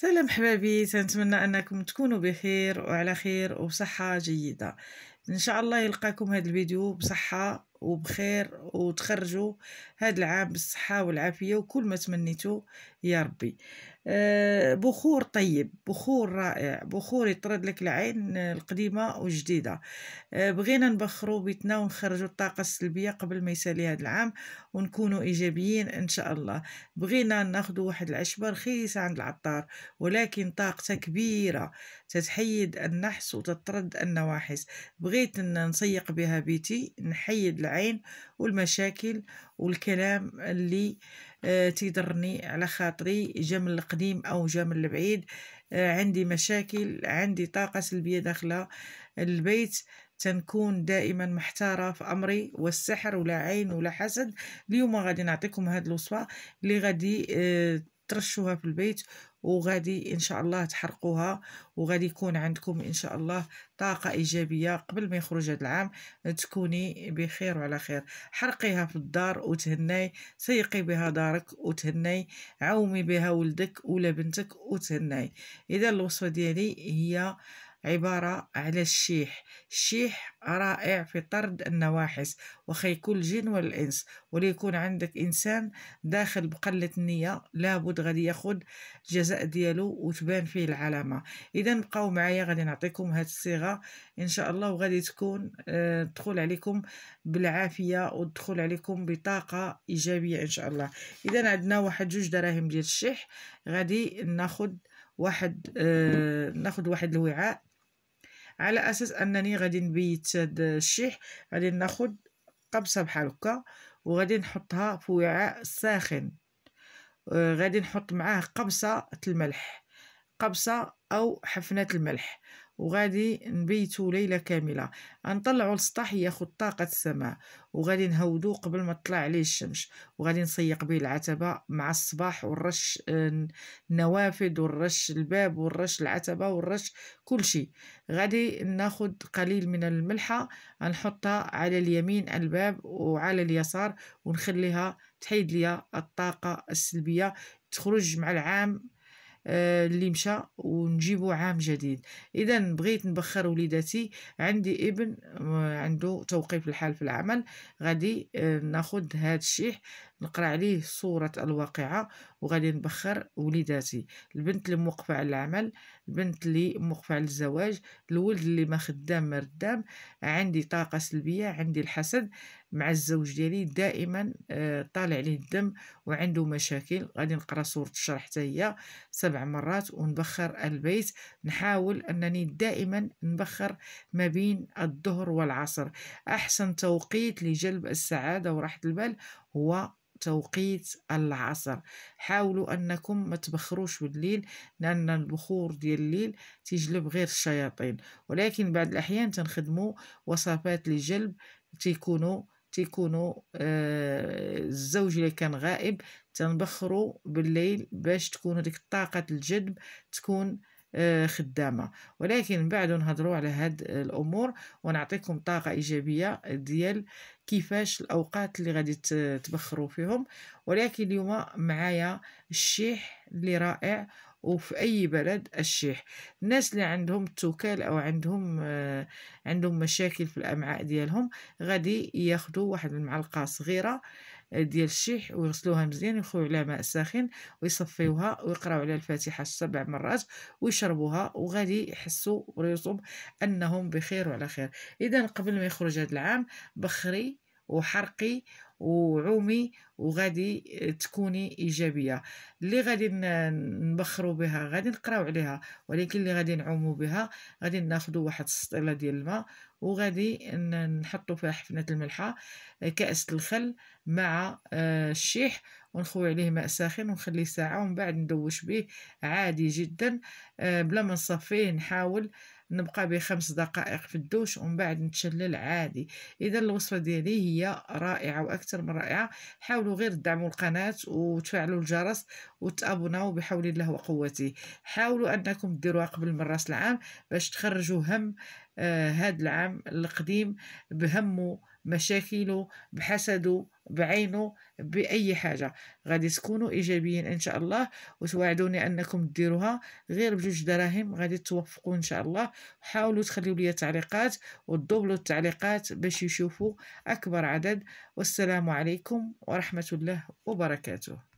سلام حبابي سنتمنى انكم تكونوا بخير وعلى خير وصحه جيده ان شاء الله يلقاكم هذا الفيديو بصحه وبخير وتخرجوا هاد العام بالصحة والعافية وكل ما تمنيتو يا ربي آه، بخور طيب بخور رائع بخور يطرد لك العين القديمة والجديدة آه، بغينا نبخروا بيتنا ونخرجوا الطاقة السلبية قبل ما يسالي هاد العام ونكونوا إيجابيين إن شاء الله بغينا ناخدوا واحد العشبة رخيصة عند العطار ولكن طاقتها كبيرة تتحيد النحس وتطرد النواحس بغيت نسيق بها بيتي نحيد العين والمشاكل والكلام اللي آه، تيضرني على خاطري جا من القديم او جا من البعيد آه، عندي مشاكل عندي طاقه سلبيه داخله البيت تنكون دائما محتاره في امري والسحر ولا عين ولا حسد اليوم غادي نعطيكم هاد الوصفه اللي غادي آه، ترشوها في البيت وغادي ان شاء الله تحرقوها وغادي يكون عندكم ان شاء الله طاقه ايجابيه قبل ما يخرج هذا العام تكوني بخير وعلى خير حرقيها في الدار وتهني سيقي بها دارك وتهني عومي بها ولدك ولا بنتك وتهني اذا الوصفه ديالي هي عبارة على الشيح الشيح رائع في طرد النواحس كل الجن والإنس وليكون عندك إنسان داخل بقلة النية لابد غادي ياخد الجزاء ديالو وتبان فيه العلامة إذا بقاو معايا غادي نعطيكم هاد الصيغة إن شاء الله وغادي تكون آه، تدخل عليكم بالعافية وتدخل عليكم بطاقة إيجابية إن شاء الله إذا عندنا واحد جوج دراهم ديال الشيح غادي ناخد واحد آه ناخد واحد الوعاء على اساس انني غادي نبيت هاد الشيح غادي ناخد قبصه بحال هكا وغادي نحطها في وعاء ساخن آه غادي نحط معاه قبصه الملح قبصه او حفنه الملح وغادي نبيتو ليله كامله غنطلعو السطح ياخد طاقه السماء وغادي نهودو قبل ما تطلع عليه الشمس وغادي نسيق به العتبه مع الصباح والرش آه، النوافذ والرش الباب والرش العتبه والرش كل شيء غادي ناخد قليل من الملحه نحطها على اليمين الباب وعلى اليسار ونخليها تحيد ليا الطاقه السلبيه تخرج مع العام آه، اللي مشى ونجيبو عام جديد اذا بغيت نبخر وليداتي عندي ابن آه، عنده توقيف الحال في العمل غادي آه، ناخد هذا الشيح نقرا عليه صورة الواقعة وغادي نبخر وليداتي البنت اللي موقفة على العمل البنت اللي موقفة على الزواج الولد اللي ما خدام ما ردام عندي طاقة سلبية عندي الحسد مع الزوج ديالي دائما آه، طالع عليه الدم وعنده مشاكل غادي نقرا صورة الشرح حتى هي سبع مرات ونبخر البيت نحاول انني دائما نبخر ما بين الظهر والعصر احسن توقيت لجلب السعادة وراحة البال هو توقيت العصر حاولوا انكم ما تبخروش بالليل لان البخور ديال الليل تجلب غير الشياطين ولكن بعض الاحيان تنخدموا وصفات لجلب تيكونوا تيكونوا آه الزوج اللي كان غائب تنبخروا بالليل باش تكون هذيك طاقه الجذب تكون آه، خدامه ولكن بعد نهضروا على هاد الامور ونعطيكم طاقه ايجابيه ديال كيفاش الاوقات اللي غادي تبخروا فيهم ولكن اليوم معايا الشيح اللي رائع وفي أي بلد الشيح الناس اللي عندهم توكال أو عندهم آه عندهم مشاكل في الأمعاء ديالهم غادي ياخدوا واحد المعلقة صغيرة آه، ديال الشيح ويغسلوها مزيان ويخويو عليها ماء ساخن ويصفيوها ويقراو عليها الفاتحه سبع مرات ويشربوها وغادي يحسوا وريصهم انهم بخير وعلى خير اذا قبل ما يخرج هذا العام بخري وحرقي وعومي وغادي آه، تكوني ايجابيه اللي غادي نبخروا بها غادي نقراو عليها ولكن اللي غادي نعوموا بها غادي ناخذوا واحد السطيله ديال الماء وغادي نحطوا فيها حفنه الملحه آه، كاس الخل مع آه، الشيح ونخوي عليه ماء ساخن ونخليه ساعه ومن بعد ندوش به عادي جدا بلا ما نصفيه نحاول نبقى بخمس خمس دقائق في الدوش ومن بعد نتشلل عادي اذا الوصفه ديالي هي رائعه واكثر من رائعه حاولوا غير تدعموا القناه وتفعلوا الجرس وتابوناو بحول الله وقوته حاولوا انكم ديروها قبل من راس العام باش تخرجوا هم آه هاد العام القديم بهمه مشاكله بحسده بعينه باي حاجه غادي تكونوا ايجابيين ان شاء الله وتوعدوني انكم ديروها غير بجوج دراهم غادي توفقوا ان شاء الله حاولوا تخليوا لي تعليقات وتضبلوا التعليقات باش يشوفوا اكبر عدد والسلام عليكم ورحمه الله وبركاته